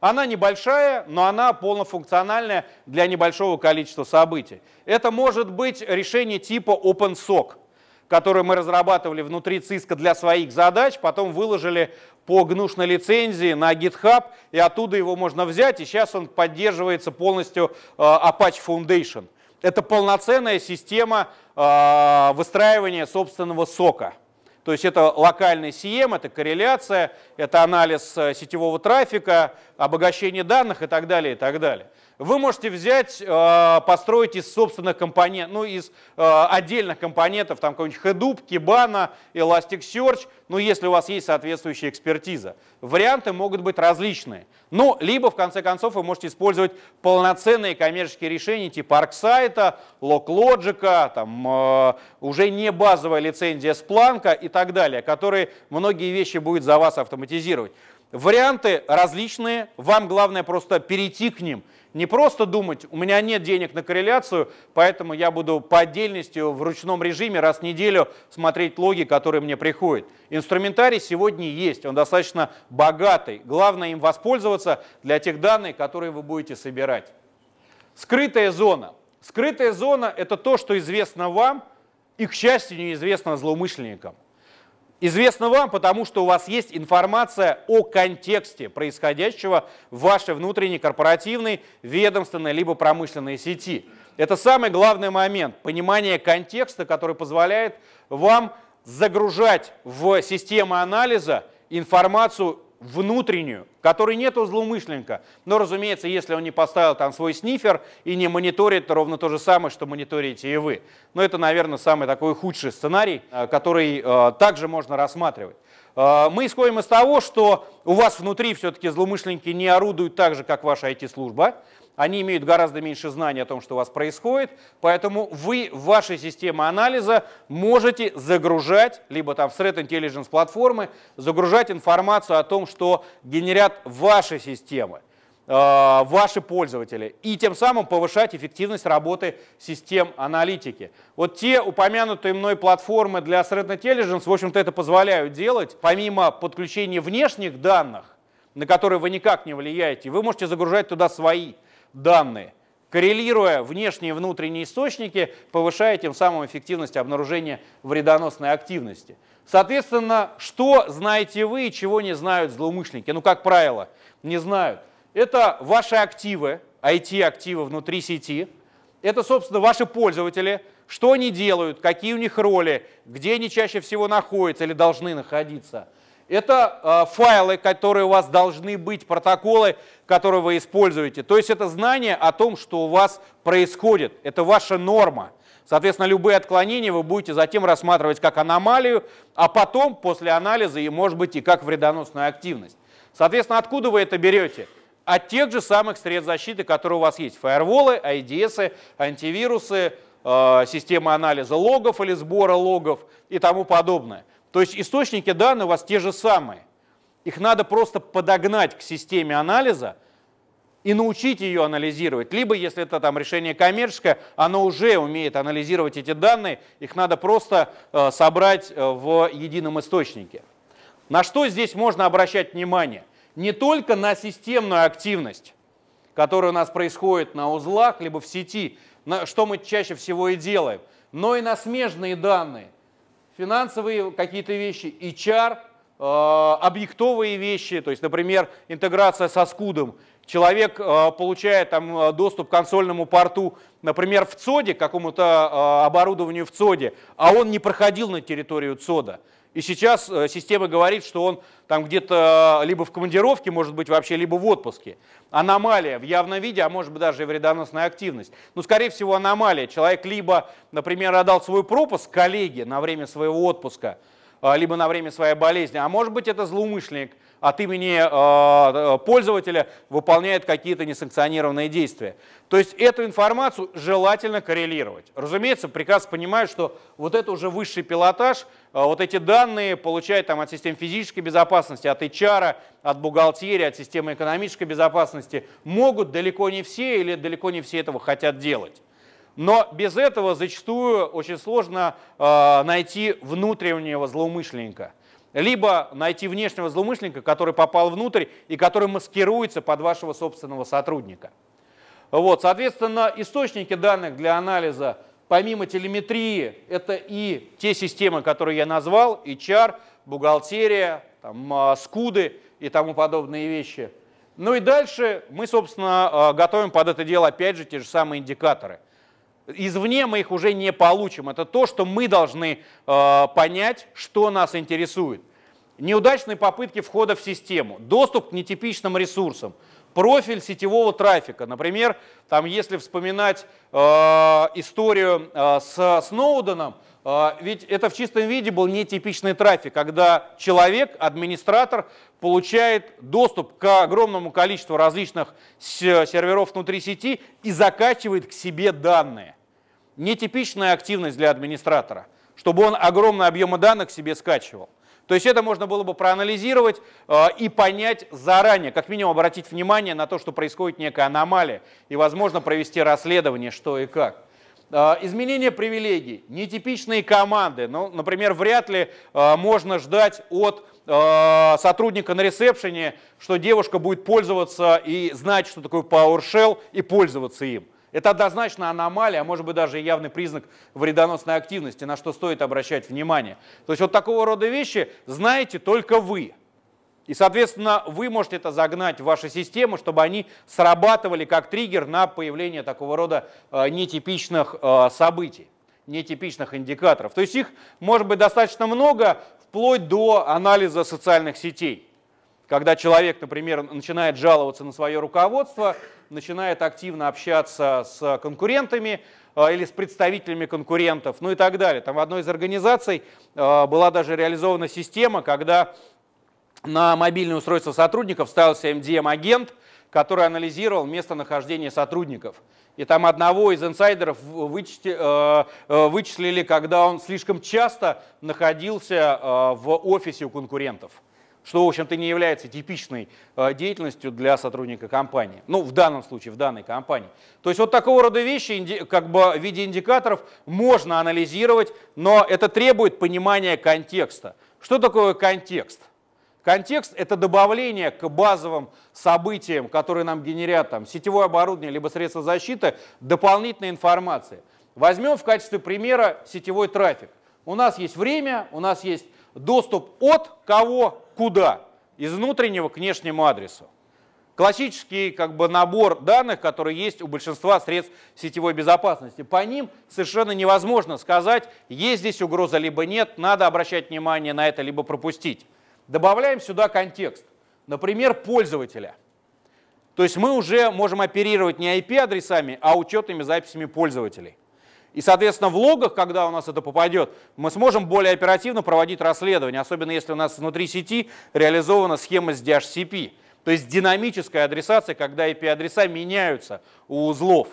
Она небольшая, но она полнофункциональная для небольшого количества событий. Это может быть решение типа OpenSoc – которую мы разрабатывали внутри ЦИСКА для своих задач, потом выложили по гнушной лицензии на GitHub, и оттуда его можно взять, и сейчас он поддерживается полностью э, Apache Foundation. Это полноценная система э, выстраивания собственного сока. То есть это локальный CM, это корреляция, это анализ э, сетевого трафика, обогащение данных и так далее, и так далее. Вы можете взять, э, построить из собственных компонентов, ну, из э, отдельных компонентов, там какой-нибудь Hadoop, Kibana, Elasticsearch, ну, если у вас есть соответствующая экспертиза. Варианты могут быть различные. Ну, либо, в конце концов, вы можете использовать полноценные коммерческие решения типа ArcSight, LockLogic, там, э, уже не базовая лицензия Splunk и так далее, которые многие вещи будет за вас автоматизировать. Варианты различные, вам главное просто перейти к ним – не просто думать, у меня нет денег на корреляцию, поэтому я буду по отдельности в ручном режиме раз в неделю смотреть логи, которые мне приходят. Инструментарий сегодня есть, он достаточно богатый. Главное им воспользоваться для тех данных, которые вы будете собирать. Скрытая зона. Скрытая зона – это то, что известно вам и, к счастью, неизвестно злоумышленникам известно вам, потому что у вас есть информация о контексте происходящего в вашей внутренней корпоративной, ведомственной либо промышленной сети. Это самый главный момент, понимание контекста, который позволяет вам загружать в системы анализа информацию внутреннюю, которой нету у злоумышленника. Но, разумеется, если он не поставил там свой снифер и не мониторит ровно то же самое, что мониторите и вы. Но это, наверное, самый такой худший сценарий, э, который э, также можно рассматривать. Э, мы исходим из того, что у вас внутри все-таки злоумышленники не орудуют так же, как ваша IT-служба. Они имеют гораздо меньше знаний о том, что у вас происходит, поэтому вы в вашей системе анализа можете загружать, либо там в Threat Intelligence платформы, загружать информацию о том, что генерят ваши системы э, ваши пользователи и тем самым повышать эффективность работы систем аналитики. Вот те упомянутые мной платформы для Threat Intelligence, в общем-то, это позволяют делать. Помимо подключения внешних данных, на которые вы никак не влияете, вы можете загружать туда свои данные. Коррелируя внешние и внутренние источники, повышая тем самым эффективность обнаружения вредоносной активности. Соответственно, что знаете вы и чего не знают злоумышленники? Ну, как правило, не знают. Это ваши активы, IT-активы внутри сети. Это, собственно, ваши пользователи, что они делают, какие у них роли, где они чаще всего находятся или должны находиться – это э, файлы, которые у вас должны быть, протоколы, которые вы используете. То есть это знание о том, что у вас происходит. Это ваша норма. Соответственно, любые отклонения вы будете затем рассматривать как аномалию, а потом, после анализа, и может быть и как вредоносную активность. Соответственно, откуда вы это берете? От тех же самых средств защиты, которые у вас есть. Фаерволы, IDS, антивирусы, э, системы анализа логов или сбора логов и тому подобное. То есть источники данных у вас те же самые. Их надо просто подогнать к системе анализа и научить ее анализировать. Либо, если это там решение коммерческое, оно уже умеет анализировать эти данные, их надо просто э, собрать э, в едином источнике. На что здесь можно обращать внимание? Не только на системную активность, которая у нас происходит на узлах, либо в сети, на, что мы чаще всего и делаем, но и на смежные данные финансовые какие-то вещи, HR, э, объектовые вещи, то есть, например, интеграция со скудом. Человек э, получает там э, доступ к консольному порту, например, в ЦОДе, какому-то оборудованию в ЦОДе, а он не проходил на территорию ЦОДа. И сейчас э, система говорит, что он там где-то э, либо в командировке, может быть, вообще, либо в отпуске. Аномалия в явном виде, а может быть даже и вредоносная активность. Но, ну, скорее всего, аномалия. Человек либо, например, отдал свой пропуск коллеге на время своего отпуска, э, либо на время своей болезни, а может быть, это злоумышленник – от имени э, э, пользователя выполняет какие-то несанкционированные действия. То есть эту информацию желательно коррелировать. Разумеется, прекрасно понимаю, что вот это уже высший пилотаж, э, вот эти данные получают там, от систем физической безопасности, от HR, от бухгалтерии, от системы экономической безопасности, могут далеко не все или далеко не все этого хотят делать. Но без этого зачастую очень сложно э, найти внутреннего злоумышленника – либо найти внешнего злоумышленника, который попал внутрь и который маскируется под вашего собственного сотрудника. Вот, соответственно, источники данных для анализа помимо телеметрии, это и те системы, которые я назвал, HR, бухгалтерия, там, а, скуды и тому подобные вещи. Ну и дальше мы, собственно, а, готовим под это дело опять же те же самые индикаторы – Извне мы их уже не получим. Это то, что мы должны э, понять, что нас интересует. Неудачные попытки входа в систему, доступ к нетипичным ресурсам, профиль сетевого трафика. Например, там, если вспоминать э, историю э, с Сноуденом, а, ведь это в чистом виде был нетипичный трафик, когда человек, администратор, получает доступ к огромному количеству различных серверов внутри сети и закачивает к себе данные. Нетипичная активность для администратора, чтобы он огромные объемы данных к себе скачивал. То есть это можно было бы проанализировать а, и понять заранее, как минимум обратить внимание на то, что происходит некая аномалия, и, возможно, провести расследование, что и как. А, изменение привилегий, нетипичные команды. Ну, например, вряд ли а, можно ждать от а, сотрудника на ресепшене, что девушка будет пользоваться и знать, что такое PowerShell, и пользоваться им. Это однозначно аномалия, а может быть даже явный признак вредоносной активности, на что стоит обращать внимание. То есть вот такого рода вещи знаете только вы. И, соответственно, вы можете это загнать в ваши системы, чтобы они срабатывали как триггер на появление такого рода э, нетипичных э, событий, нетипичных индикаторов. То есть их может быть достаточно много, вплоть до анализа социальных сетей. Когда человек, например, начинает жаловаться на свое руководство, начинает активно общаться с конкурентами э, или с представителями конкурентов, ну и так далее. Там в одной из организаций была даже реализована система, когда на мобильное устройство сотрудников ставился MDM-агент, эм который анализировал местонахождение сотрудников. И там одного из инсайдеров э, э, вычислили, когда он слишком часто находился э, в офисе у конкурентов, что, в общем-то, не является типичной деятельностью для сотрудника компании. Ну, в данном случае, в данной компании. То есть вот такого рода вещи, как бы в виде индикаторов, можно анализировать, но это требует понимания контекста. Что такое контекст? Контекст – это добавление к базовым событиям, которые нам генерят там, сетевое оборудование либо средства защиты, дополнительной информации. Возьмем в качестве примера сетевой трафик. У нас есть время, у нас есть доступ от кого куда, из внутреннего к внешнему адресу. Классический как бы, набор данных, который есть у большинства средств сетевой безопасности. По ним совершенно невозможно сказать, есть здесь угроза либо нет, надо обращать внимание на это, либо пропустить. Добавляем сюда контекст, например, пользователя. То есть мы уже можем оперировать не IP-адресами, а учетными записями пользователей. И, соответственно, в логах, когда у нас это попадет, мы сможем более оперативно проводить расследование, особенно если у нас внутри сети реализована схема с DHCP, то есть динамическая адресация, когда IP-адреса меняются у узлов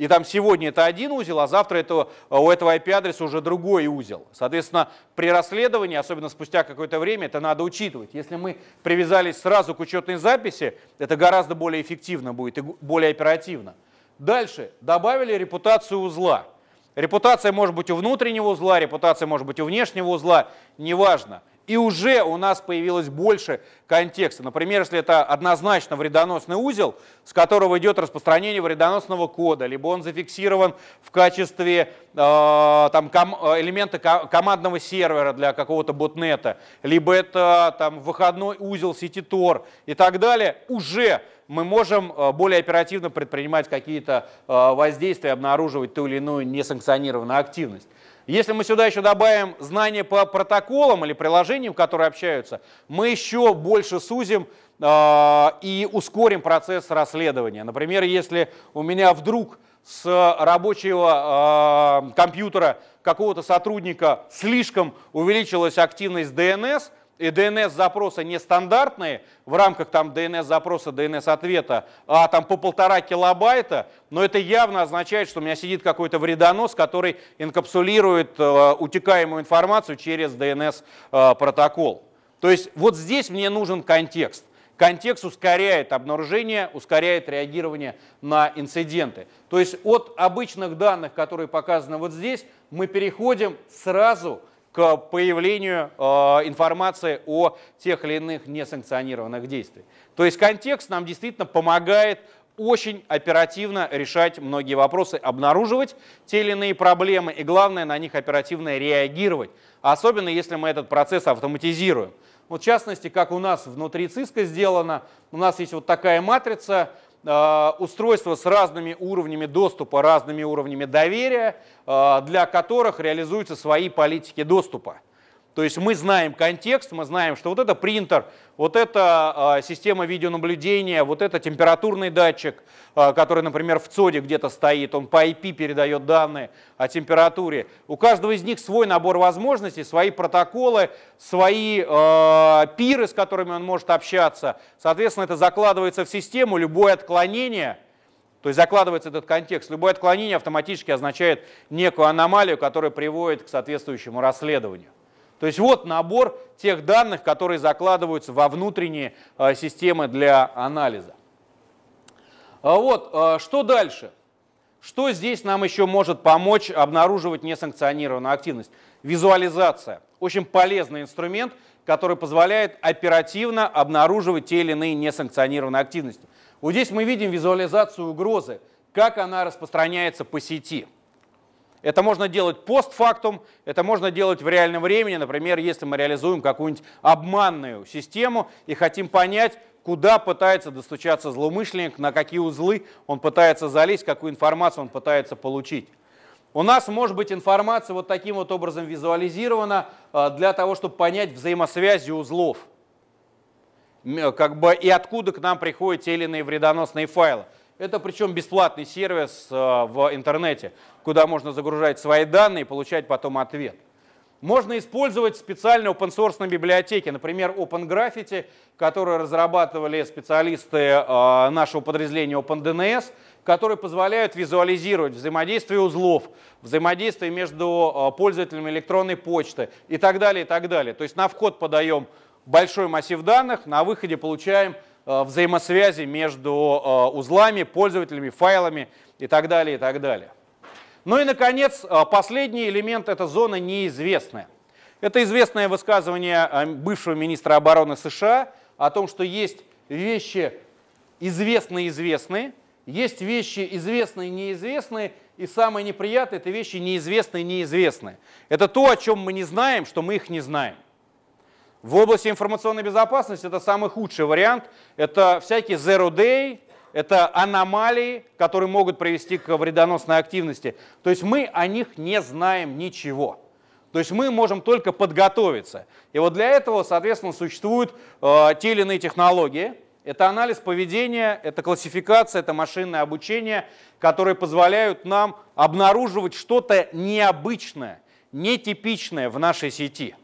и там сегодня это один узел, а завтра это, э, у этого IP-адреса уже другой узел. Соответственно, при расследовании, особенно спустя какое-то время, это надо учитывать. Если мы привязались сразу к учетной записи, это гораздо более эффективно будет и более оперативно. Дальше добавили репутацию узла. Репутация может быть у внутреннего узла, репутация может быть у внешнего узла, неважно и уже у нас появилось больше контекста. Например, если это однозначно вредоносный узел, с которого идет распространение вредоносного кода, либо он зафиксирован в качестве э, там, ком, э, элемента ко командного сервера для какого-то ботнета, либо это там, выходной узел сети Tor и так далее, уже мы можем э, более оперативно предпринимать какие-то э, воздействия, обнаруживать ту или иную несанкционированную активность. Если мы сюда еще добавим знания по протоколам или приложениям, которые общаются, мы еще больше сузим э, и ускорим процесс расследования. Например, если у меня вдруг с рабочего э, компьютера какого-то сотрудника слишком увеличилась активность DNS, и DNS-запросы нестандартные в рамках там DNS-запроса, DNS-ответа, а там по полтора килобайта, но это явно означает, что у меня сидит какой-то вредонос, который инкапсулирует э, утекаемую информацию через DNS-протокол. Э, То есть вот здесь мне нужен контекст. Контекст ускоряет обнаружение, ускоряет реагирование на инциденты. То есть от обычных данных, которые показаны вот здесь, мы переходим сразу к к появлению э, информации о тех или иных несанкционированных действиях. То есть контекст нам действительно помогает очень оперативно решать многие вопросы, обнаруживать те или иные проблемы и, главное, на них оперативно реагировать, особенно если мы этот процесс автоматизируем. Вот в частности, как у нас внутри ЦИСКа сделано, у нас есть вот такая матрица, Э, устройства с разными уровнями доступа, разными уровнями доверия, э, для которых реализуются свои политики доступа. То есть мы знаем контекст, мы знаем, что вот это принтер, вот это э, система видеонаблюдения, вот это температурный датчик, э, который, например, в ЦОДе где-то стоит, он по IP передает данные о температуре. У каждого из них свой набор возможностей, свои протоколы, свои э, пиры, с которыми он может общаться. Соответственно, это закладывается в систему, любое отклонение – то есть закладывается этот контекст. Любое отклонение автоматически означает некую аномалию, которая приводит к соответствующему расследованию. То есть вот набор тех данных, которые закладываются во внутренние э, системы для анализа. А вот, э, что дальше? Что здесь нам еще может помочь обнаруживать несанкционированную активность? Визуализация. Очень полезный инструмент, который позволяет оперативно обнаруживать те или иные несанкционированные активности. Вот здесь мы видим визуализацию угрозы, как она распространяется по сети. Это можно делать постфактум, это можно делать в реальном времени, например, если мы реализуем какую-нибудь обманную систему и хотим понять, куда пытается достучаться злоумышленник, на какие узлы он пытается залезть, какую информацию он пытается получить. У нас может быть информация вот таким вот образом визуализирована э, для того, чтобы понять взаимосвязи узлов э, как бы, и откуда к нам приходят те или иные вредоносные файлы. Это причем бесплатный сервис э, в интернете, куда можно загружать свои данные и получать потом ответ. Можно использовать специальные open-source библиотеки, например, OpenGraffiti, которую разрабатывали специалисты э, нашего подразделения OpenDNS, которые позволяют визуализировать взаимодействие узлов, взаимодействие между э, пользователями электронной почты и так далее, и так далее. То есть на вход подаем большой массив данных, на выходе получаем Э, взаимосвязи между э, узлами, пользователями, файлами и так далее, и так далее. Ну и, наконец, э, последний элемент – это зона неизвестная. Это известное высказывание бывшего министра обороны США о том, что есть вещи известные-известные, есть вещи известные-неизвестные, и самое неприятное – это вещи неизвестные-неизвестные. Это то, о чем мы не знаем, что мы их не знаем. В области информационной безопасности это самый худший вариант. Это всякие zero day, это аномалии, которые могут привести к вредоносной активности. То есть мы о них не знаем ничего. То есть мы можем только подготовиться. И вот для этого, соответственно, существуют э, те или иные технологии. Это анализ поведения, это классификация, это машинное обучение, которые позволяют нам обнаруживать что-то необычное, нетипичное в нашей сети.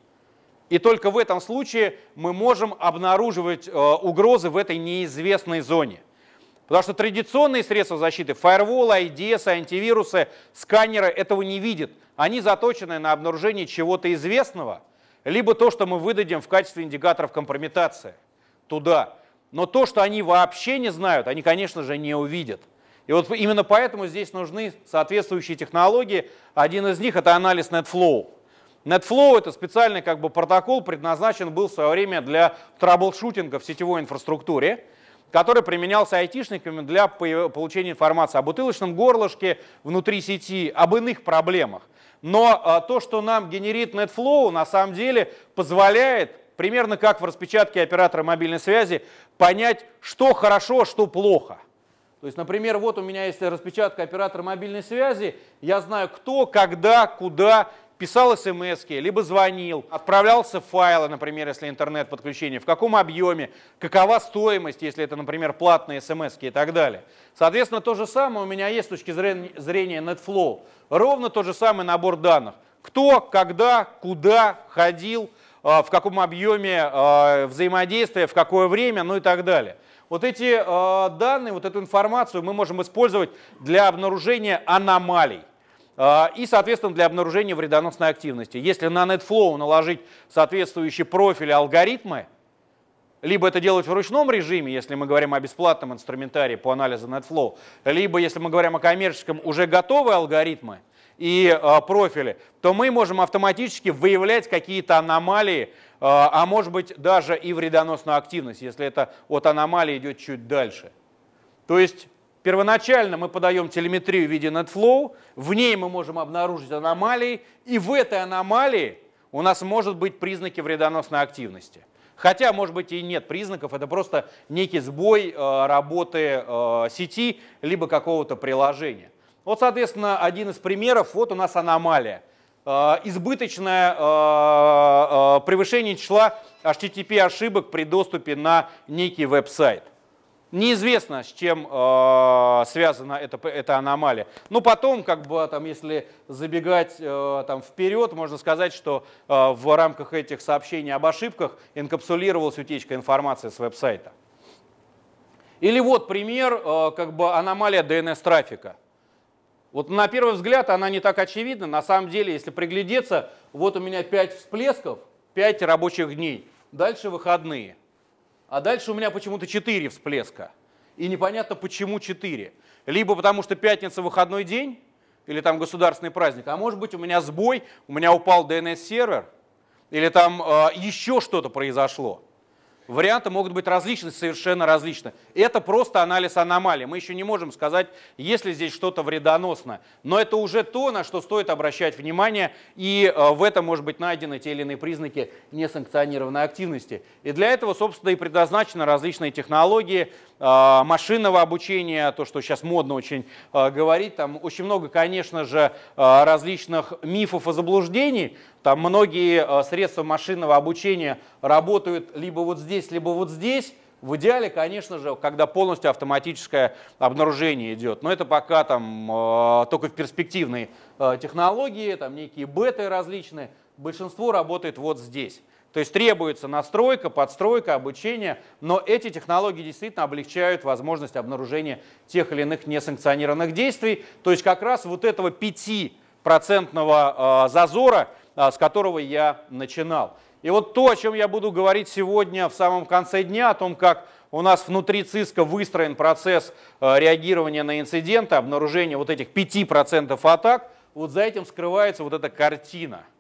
И только в этом случае мы можем обнаруживать э, угрозы в этой неизвестной зоне. Потому что традиционные средства защиты, фаерволы, IDS, антивирусы, сканеры этого не видят. Они заточены на обнаружение чего-то известного, либо то, что мы выдадим в качестве индикаторов компрометации туда. Но то, что они вообще не знают, они, конечно же, не увидят. И вот именно поэтому здесь нужны соответствующие технологии. Один из них – это анализ NetFlow. NetFlow это специальный как бы протокол, предназначен был в свое время для траблшутинга в сетевой инфраструктуре который применялся айтишниками для получения информации о бутылочном горлышке внутри сети, об иных проблемах. Но а, то, что нам генерит NetFlow, на самом деле позволяет, примерно как в распечатке оператора мобильной связи, понять, что хорошо, а что плохо. То есть, например, вот у меня есть распечатка оператора мобильной связи, я знаю кто, когда, куда писал смс либо звонил, отправлялся файлы, например, если интернет-подключение, в каком объеме, какова стоимость, если это, например, платные смс и так далее. Соответственно, то же самое у меня есть с точки зрения NetFlow. Ровно тот же самый набор данных. Кто, когда, куда ходил, а, в каком объеме а, взаимодействия, в какое время, ну и так далее. Вот эти а, данные, вот эту информацию мы можем использовать для обнаружения аномалий. А, и, соответственно, для обнаружения вредоносной активности. Если на NetFlow наложить соответствующие профили, алгоритмы, либо это делать в ручном режиме, если мы говорим о бесплатном инструментарии по анализу NetFlow, либо, если мы говорим о коммерческом, уже готовые алгоритмы и а, профили, то мы можем автоматически выявлять какие-то аномалии, а, а может быть даже и вредоносную активность, если это от аномалии идет чуть дальше. То есть Первоначально мы подаем телеметрию в виде NetFlow, в ней мы можем обнаружить аномалии, и в этой аномалии у нас может быть признаки вредоносной активности. Хотя, может быть, и нет признаков, это просто некий сбой э, работы э, сети, либо какого-то приложения. Вот, соответственно, один из примеров, вот у нас аномалия. Э, избыточное превышение числа HTTP ошибок при доступе на некий веб-сайт. Неизвестно, с чем э, связана эта, эта аномалия. Ну, потом, как бы, там, если забегать э, там, вперед, можно сказать, что э, в рамках этих сообщений об ошибках инкапсулировалась утечка информации с веб-сайта. Или вот пример, э, как бы, аномалия DNS-трафика. Вот на первый взгляд она не так очевидна. На самом деле, если приглядеться, вот у меня 5 всплесков, 5 рабочих дней. Дальше выходные – а дальше у меня почему-то 4 всплеска. И непонятно, почему 4. Либо потому, что пятница выходной день, или там государственный праздник, а может быть у меня сбой, у меня упал DNS-сервер, или там э, еще что-то произошло. Варианты могут быть различны, совершенно различны. Это просто анализ аномалии. Мы еще не можем сказать, есть ли здесь что-то вредоносное, Но это уже то, на что стоит обращать внимание. И э, в этом, может быть, найдены те или иные признаки несанкционированной активности. И для этого, собственно, и предназначены различные технологии, Э, машинного обучения, то, что сейчас модно очень э, говорить. Там очень много, конечно же, э, различных мифов и заблуждений. Там многие средства машинного обучения работают либо вот здесь, либо вот здесь. В идеале, конечно же, когда полностью автоматическое обнаружение идет. Но это пока там э, только в перспективной э, технологии, там некие беты различные. Большинство работает вот здесь. То есть требуется настройка, подстройка, обучение, но эти технологии действительно облегчают возможность обнаружения тех или иных несанкционированных действий. То есть как раз вот этого 5% а, зазора, а, с которого я начинал. И вот то, о чем я буду говорить сегодня в самом конце дня, о том, как у нас внутри ЦИСКа выстроен процесс а, реагирования на инциденты, обнаружения вот этих 5% атак, вот за этим скрывается вот эта картина –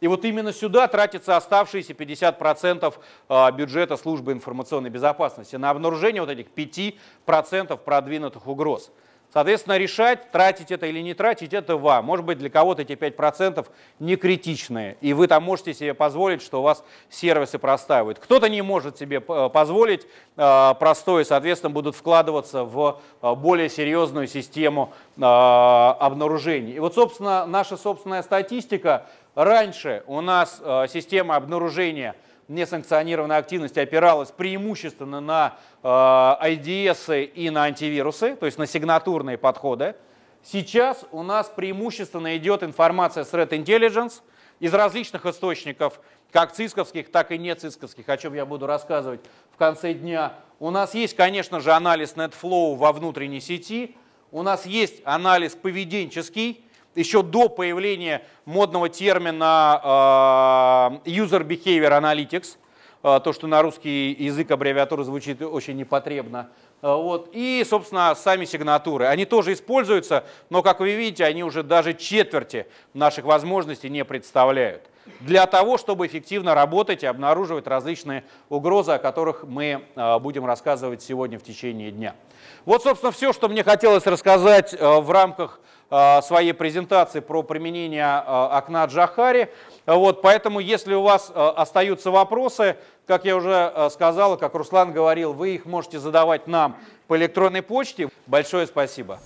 и вот именно сюда тратится оставшиеся 50% а, бюджета службы информационной безопасности на обнаружение вот этих 5% продвинутых угроз. Соответственно, решать, тратить это или не тратить, это вам. Может быть, для кого-то эти 5% не критичные, и вы там можете себе позволить, что у вас сервисы простаивают. Кто-то не может себе э, позволить э, простое, соответственно, будут вкладываться в э, более серьезную систему обнаружений. И вот, собственно, наша собственная статистика – Раньше у нас э, система обнаружения несанкционированной активности опиралась преимущественно на э, IDS и на антивирусы, то есть на сигнатурные подходы. Сейчас у нас преимущественно идет информация с Red Intelligence из различных источников, как цисковских, так и не цисковских, о чем я буду рассказывать в конце дня. У нас есть, конечно же, анализ NetFlow во внутренней сети, у нас есть анализ поведенческий, еще до появления модного термина э, User Behavior Analytics, э, то, что на русский язык аббревиатура звучит очень непотребно. Э, вот. И, собственно, сами сигнатуры. Они тоже используются, но, как вы видите, они уже даже четверти наших возможностей не представляют. Для того, чтобы эффективно работать и обнаруживать различные угрозы, о которых мы будем рассказывать сегодня в течение дня. Вот, собственно, все, что мне хотелось рассказать в рамках Э, своей презентации про применение э, окна Джахари. Вот, поэтому, если у вас э, остаются вопросы, как я уже сказал, как Руслан говорил, вы их можете задавать нам по электронной почте. Большое спасибо.